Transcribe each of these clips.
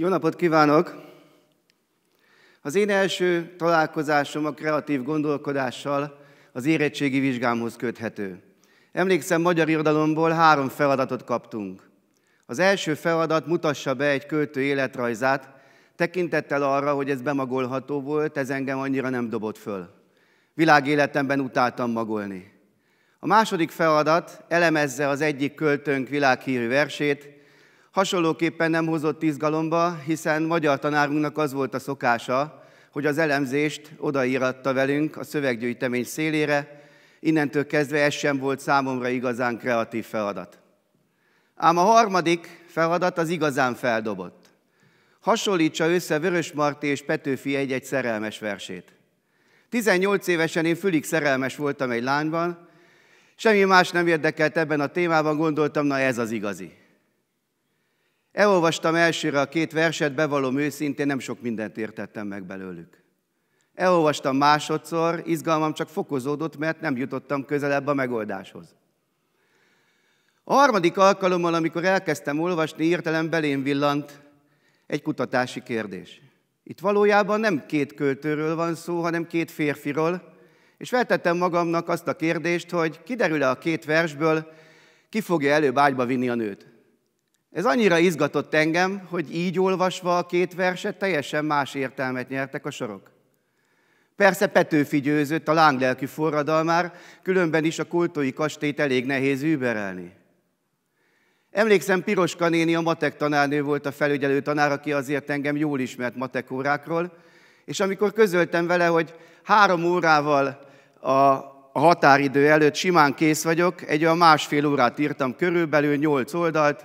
Jó napot kívánok! Az én első találkozásom a kreatív gondolkodással az érettségi vizsgámhoz köthető. Emlékszem, magyar irodalomból három feladatot kaptunk. Az első feladat mutassa be egy költő életrajzát, tekintettel arra, hogy ez bemagolható volt, ez engem annyira nem dobott föl. Világéletemben utáltam magolni. A második feladat elemezze az egyik költőnk világhírű versét, Hasonlóképpen nem hozott izgalomba, hiszen magyar tanárunknak az volt a szokása, hogy az elemzést odaíratta velünk a szöveggyűjtemény szélére, innentől kezdve ez sem volt számomra igazán kreatív feladat. Ám a harmadik feladat az igazán feldobott. Hasonlítsa össze Vörös Marti és Petőfi egy-egy szerelmes versét. 18 évesen én fülig szerelmes voltam egy lányban, semmi más nem érdekelt ebben a témában, gondoltam, na ez az igazi. Elolvastam elsőre a két verset, bevallom őszintén, nem sok mindent értettem meg belőlük. Elolvastam másodszor, izgalmam csak fokozódott, mert nem jutottam közelebb a megoldáshoz. A harmadik alkalommal, amikor elkezdtem olvasni, hirtelen belém villant egy kutatási kérdés. Itt valójában nem két költőről van szó, hanem két férfiról, és feltettem magamnak azt a kérdést, hogy kiderül-e a két versből, ki fogja előbb ágyba vinni a nőt. Ez annyira izgatott engem, hogy így olvasva a két verset teljesen más értelmet nyertek a sorok. Persze Petőfi győzött a lánglelkű forradalmár, különben is a kultói kastélyt elég nehéz überelni. Emlékszem, Piroska néni a matek tanárnő volt a felügyelő tanár, aki azért engem jól ismert matek órákról, és amikor közöltem vele, hogy három órával a a határidő előtt simán kész vagyok, egy olyan másfél órát írtam körülbelül, nyolc oldalt,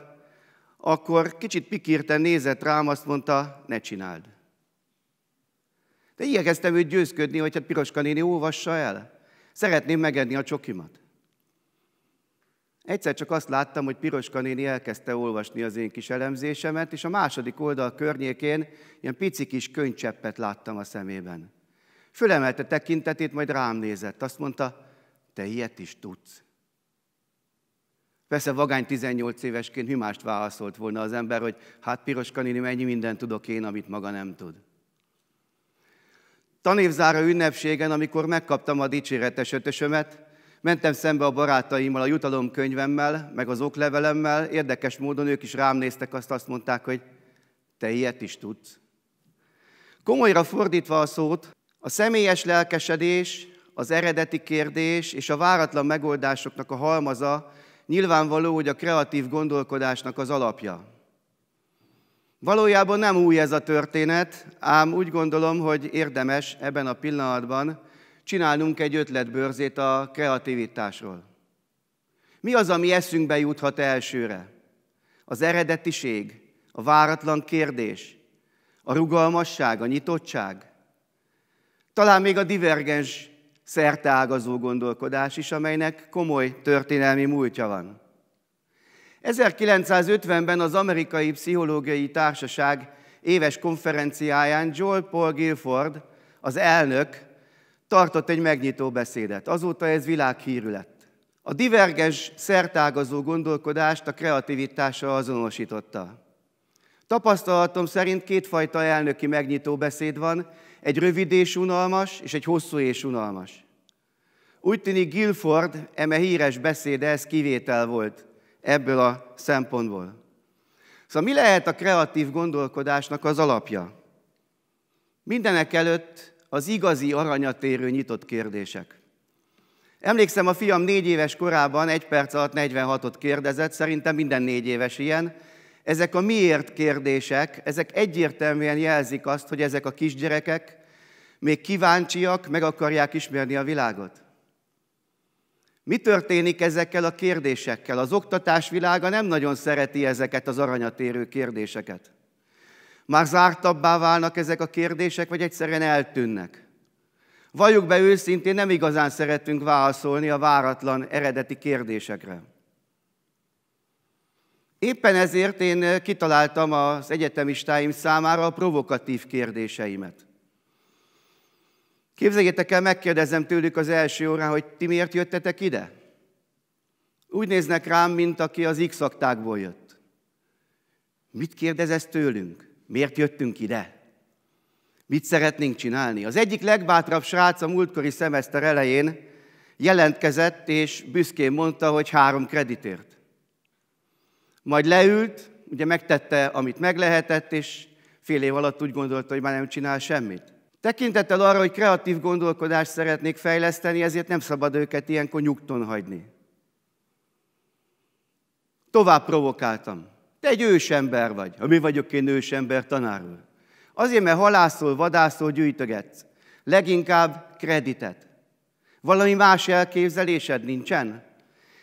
akkor kicsit pikírten nézett rám, azt mondta, ne csináld. De igyekeztem őt győzködni, hogy hát Piroska néni olvassa el. Szeretném megenni a csokimat. Egyszer csak azt láttam, hogy Piroska néni elkezdte olvasni az én kis elemzésemet, és a második oldal környékén ilyen pici kis könycseppet láttam a szemében. Fölemelte tekintetét, majd rám nézett. Azt mondta, te ilyet is tudsz. Persze vagány 18 évesként hümást válaszolt volna az ember, hogy hát Piroska néni, mennyi mindent tudok én, amit maga nem tud. Tanévzára ünnepségen, amikor megkaptam a dicséretes ötösömet, mentem szembe a barátaimmal a jutalomkönyvemmel, meg az oklevelemmel, érdekes módon ők is rám néztek, azt azt mondták, hogy te ilyet is tudsz. Komolyra fordítva a szót, a személyes lelkesedés, az eredeti kérdés és a váratlan megoldásoknak a halmaza nyilvánvaló, hogy a kreatív gondolkodásnak az alapja. Valójában nem új ez a történet, ám úgy gondolom, hogy érdemes ebben a pillanatban csinálnunk egy ötletbörzét a kreativitásról. Mi az, ami eszünkbe juthat elsőre? Az eredetiség, a váratlan kérdés, a rugalmasság, a nyitottság, talán még a divergens szerteágazó gondolkodás is, amelynek komoly történelmi múltja van. 1950-ben az Amerikai Pszichológiai Társaság éves konferenciáján Joel Paul Guilford, az elnök, tartott egy megnyitó beszédet. Azóta ez világhírű lett. A divergens szertágazó gondolkodást a kreativitással azonosította. Tapasztalatom szerint kétfajta elnöki megnyitó beszéd van, egy rövid és unalmas, és egy hosszú és unalmas. Úgy tűnik Guilford eme híres beszéde ez kivétel volt ebből a szempontból. Szóval mi lehet a kreatív gondolkodásnak az alapja? Mindenek előtt az igazi aranyatérő nyitott kérdések. Emlékszem, a fiam négy éves korában egy perc alatt 46-ot kérdezett, szerintem minden négy éves ilyen, ezek a miért kérdések, ezek egyértelműen jelzik azt, hogy ezek a kisgyerekek még kíváncsiak, meg akarják ismerni a világot. Mi történik ezekkel a kérdésekkel? Az oktatás világa nem nagyon szereti ezeket az aranyatérő kérdéseket. Már zártabbá válnak ezek a kérdések, vagy egyszerűen eltűnnek. Valljuk be őszintén, nem igazán szeretünk válaszolni a váratlan eredeti kérdésekre. Éppen ezért én eh, kitaláltam az egyetemistáim számára a provokatív kérdéseimet. Képzeljétek el, megkérdezem tőlük az első órán, hogy ti miért jöttetek ide? Úgy néznek rám, mint aki az x jött. Mit kérdez ez tőlünk? Miért jöttünk ide? Mit szeretnénk csinálni? Az egyik legbátrabb srác a múltkori szemeszter elején jelentkezett, és büszkén mondta, hogy három kreditért. Majd leült, ugye megtette, amit meg lehetett, és fél év alatt úgy gondolta, hogy már nem csinál semmit. Tekintettel arra, hogy kreatív gondolkodást szeretnék fejleszteni, ezért nem szabad őket ilyenkor nyugton hagyni. Tovább provokáltam. Te egy ősember vagy. Ha mi vagyok én ősember tanárul? Azért, mert halászol, vadászol, gyűjtögetsz. Leginkább kreditet. Valami más elképzelésed nincsen?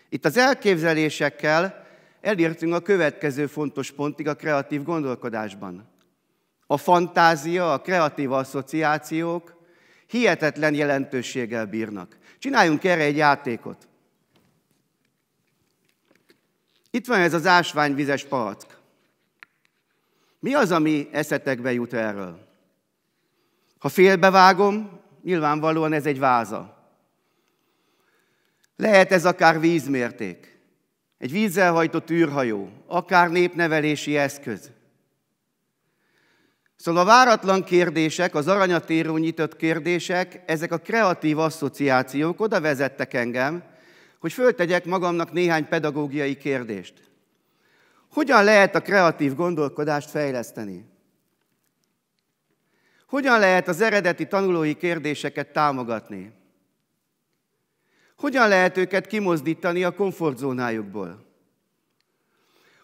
Itt az elképzelésekkel elértünk a következő fontos pontig a kreatív gondolkodásban. A fantázia, a kreatív asszociációk hihetetlen jelentőséggel bírnak. Csináljunk erre egy játékot. Itt van ez az ásványvizes palack. Mi az, ami eszetekbe jut erről? Ha félbevágom, nyilvánvalóan ez egy váza. Lehet ez akár vízmérték egy vízzel hajtott űrhajó, akár népnevelési eszköz. Szóval a váratlan kérdések, az aranyatérő nyitott kérdések, ezek a kreatív asszociációk oda vezettek engem, hogy föltegyek magamnak néhány pedagógiai kérdést. Hogyan lehet a kreatív gondolkodást fejleszteni? Hogyan lehet az eredeti tanulói kérdéseket támogatni? Hogyan lehet őket kimozdítani a komfortzónájukból?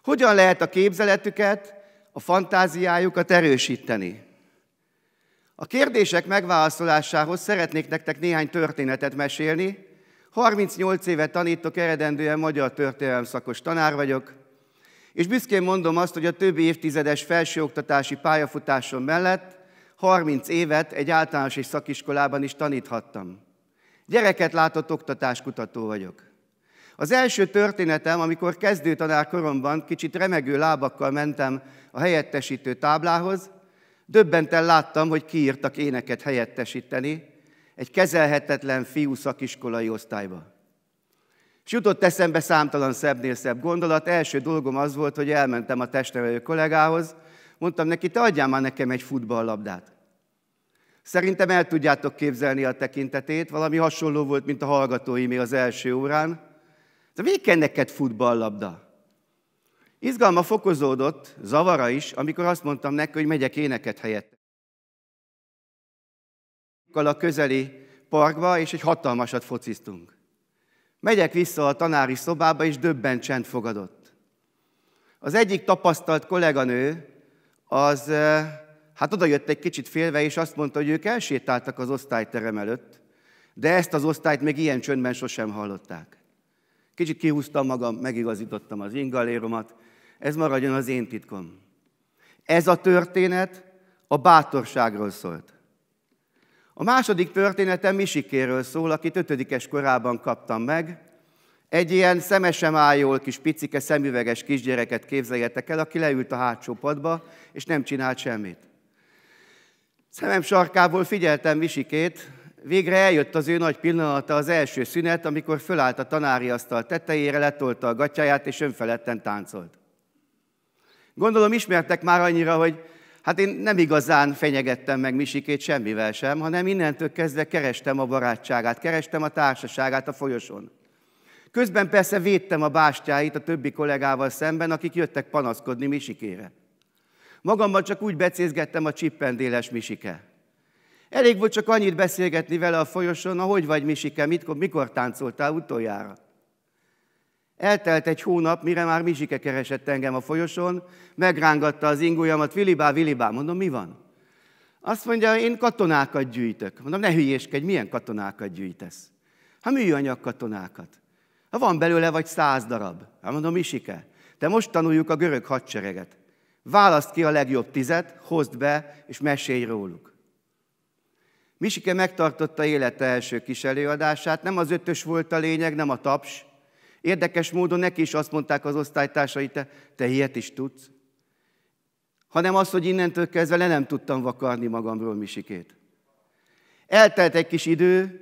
Hogyan lehet a képzeletüket, a fantáziájukat erősíteni? A kérdések megválaszolásához szeretnék nektek néhány történetet mesélni. 38 éve tanítok, eredendően magyar történelem szakos tanár vagyok, és büszkén mondom azt, hogy a többi évtizedes felsőoktatási pályafutásom mellett 30 évet egy általános és szakiskolában is taníthattam. Gyereket látott oktatáskutató vagyok. Az első történetem, amikor tanár koromban kicsit remegő lábakkal mentem a helyettesítő táblához, döbbenten láttam, hogy kiírtak éneket helyettesíteni egy kezelhetetlen fiú szakiskolai osztályba. És jutott eszembe számtalan szebbnél szebb gondolat. Első dolgom az volt, hogy elmentem a testnevelő kollégához, mondtam neki, te adjál már nekem egy futballlabdát. Szerintem el tudjátok képzelni a tekintetét, valami hasonló volt, mint a hallgatóimé az első órán. De végig kell neked futballlabda? Izgalma fokozódott, zavara is, amikor azt mondtam neki, hogy megyek éneket helyett. A közeli parkba, és egy hatalmasat fociztunk. Megyek vissza a tanári szobába, és döbben csend fogadott. Az egyik tapasztalt kolléganő az eh, Hát oda jött egy kicsit félve, és azt mondta, hogy ők elsétáltak az osztályterem előtt, de ezt az osztályt még ilyen csöndben sosem hallották. Kicsit kihúztam magam, megigazítottam az ingaléromat, ez maradjon az én titkom. Ez a történet a bátorságról szólt. A második történetem Misikéről szól, akit ötödikes korában kaptam meg. Egy ilyen szemesem ájól kis picike szemüveges kisgyereket képzeljetek el, aki leült a hátsó padba, és nem csinált semmit. Szemem sarkából figyeltem Visikét, végre eljött az ő nagy pillanata, az első szünet, amikor fölállt a tanári asztal tetejére, letolta a gatyáját és önfeledten táncolt. Gondolom ismertek már annyira, hogy hát én nem igazán fenyegettem meg Misikét semmivel sem, hanem innentől kezdve kerestem a barátságát, kerestem a társaságát a folyosón. Közben persze védtem a bástyáit a többi kollégával szemben, akik jöttek panaszkodni Misikére. Magamban csak úgy becézgettem a csippendéles Misike. Elég volt csak annyit beszélgetni vele a folyosón, ahogy vagy Misike, mit, mikor táncoltál utoljára. Eltelt egy hónap, mire már misike keresett engem a folyosón, megrángatta az ingójamat, vilibá, vilibá, mondom, mi van? Azt mondja, én katonákat gyűjtök. Mondom, ne hülyéskedj, milyen katonákat gyűjtesz? Ha műanyag katonákat. Ha van belőle vagy száz darab. Hát mondom, Misike, de most tanuljuk a görög hadsereget választ ki a legjobb tizet, hozd be, és mesélj róluk. Misike megtartotta élete első kis előadását, nem az ötös volt a lényeg, nem a taps. Érdekes módon neki is azt mondták az osztálytársai, te, te ilyet is tudsz. Hanem az, hogy innentől kezdve le nem tudtam vakarni magamról Misikét. Eltelt egy kis idő,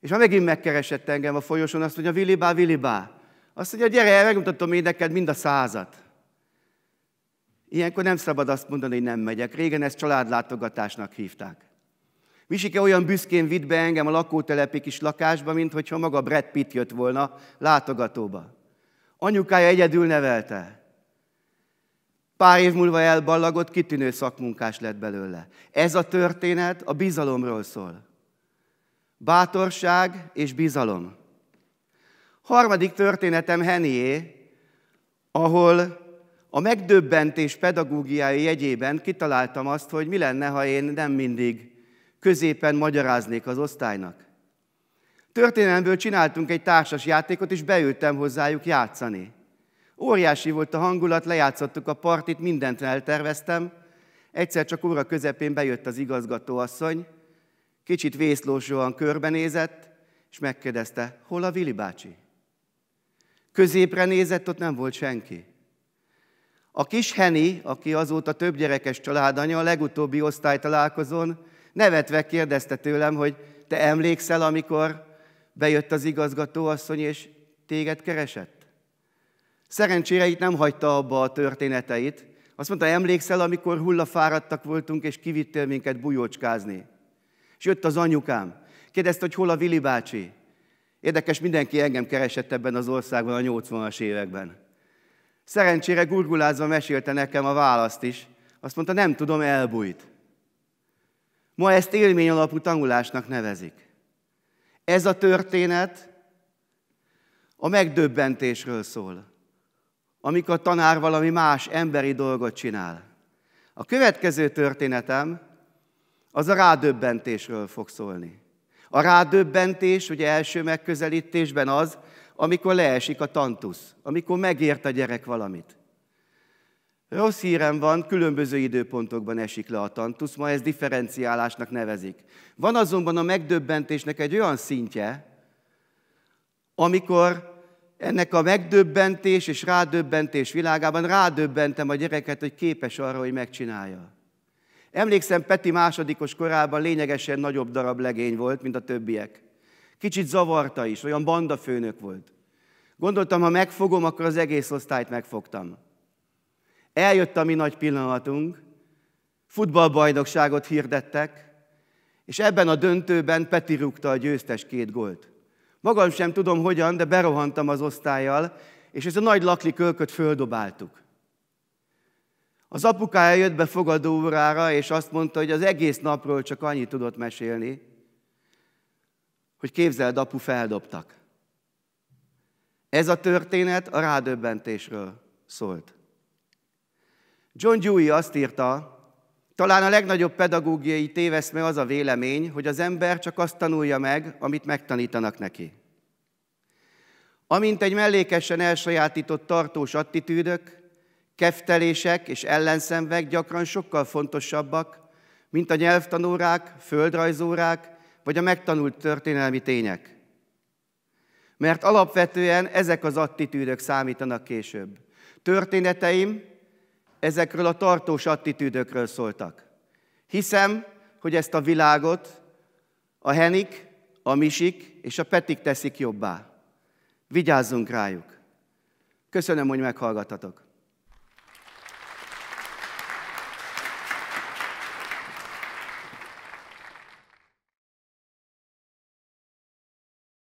és ha megint megkeresett engem a folyosón, azt mondja, Vilibá, Vilibá. Azt mondja, gyere, megmutatom én neked mind a százat. Ilyenkor nem szabad azt mondani, hogy nem megyek. Régen ezt családlátogatásnak hívták. Misike olyan büszkén vitt be engem a lakótelepi kis lakásba, mint hogyha maga Brad Pitt jött volna látogatóba. Anyukája egyedül nevelte. Pár év múlva elballagott, kitűnő szakmunkás lett belőle. Ez a történet a bizalomról szól. Bátorság és bizalom. Harmadik történetem Henié, ahol a megdöbbentés pedagógiai jegyében kitaláltam azt, hogy mi lenne, ha én nem mindig középen magyaráznék az osztálynak. Történelemből csináltunk egy társas játékot, és beültem hozzájuk játszani. Óriási volt a hangulat, lejátszottuk a partit, mindent elterveztem. Egyszer csak óra közepén bejött az igazgatóasszony, kicsit vészlósóan körbenézett, és megkérdezte, hol a Vili bácsi? Középre nézett, ott nem volt senki. A kis Henny, aki azóta több gyerekes családanya, a legutóbbi osztálytalálkozón nevetve kérdezte tőlem, hogy te emlékszel, amikor bejött az igazgatóasszony, és téged keresett? Szerencsére itt nem hagyta abba a történeteit. Azt mondta, emlékszel, amikor hullafáradtak voltunk, és kivittél minket bujócskázni? És jött az anyukám. Kérdezte, hogy hol a Vili bácsi? Érdekes, mindenki engem keresett ebben az országban a 80-as években. Szerencsére gurgulázva mesélte nekem a választ is. Azt mondta, nem tudom, elbújt. Ma ezt élmény alapú tanulásnak nevezik. Ez a történet a megdöbbentésről szól, amikor a tanár valami más emberi dolgot csinál. A következő történetem az a rádöbbentésről fog szólni. A rádöbbentés, ugye első megközelítésben az, amikor leesik a tantusz, amikor megért a gyerek valamit. Rossz hírem van, különböző időpontokban esik le a tantusz, ma ezt differenciálásnak nevezik. Van azonban a megdöbbentésnek egy olyan szintje, amikor ennek a megdöbbentés és rádöbbentés világában rádöbbentem a gyereket, hogy képes arra, hogy megcsinálja. Emlékszem, Peti másodikos korában lényegesen nagyobb darab legény volt, mint a többiek. Kicsit zavarta is, olyan banda főnök volt. Gondoltam, ha megfogom, akkor az egész osztályt megfogtam. Eljött a mi nagy pillanatunk, futballbajnokságot hirdettek, és ebben a döntőben Peti rúgta a győztes két gólt. Magam sem tudom hogyan, de berohantam az osztályjal, és ezt a nagy lakli kölköt földobáltuk. Az apukája jött be órára, és azt mondta, hogy az egész napról csak annyit tudott mesélni, hogy képzeld, apu, feldobtak. Ez a történet a rádöbbentésről szólt. John Dewey azt írta, talán a legnagyobb pedagógiai téveszme az a vélemény, hogy az ember csak azt tanulja meg, amit megtanítanak neki. Amint egy mellékesen elsajátított tartós attitűdök, keftelések és ellenszenvek gyakran sokkal fontosabbak, mint a nyelvtanórák, földrajzórák vagy a megtanult történelmi tények. Mert alapvetően ezek az attitűdök számítanak később. Történeteim ezekről a tartós attitűdökről szóltak. Hiszem, hogy ezt a világot a henik, a misik és a petik teszik jobbá. Vigyázzunk rájuk. Köszönöm, hogy meghallgatatok.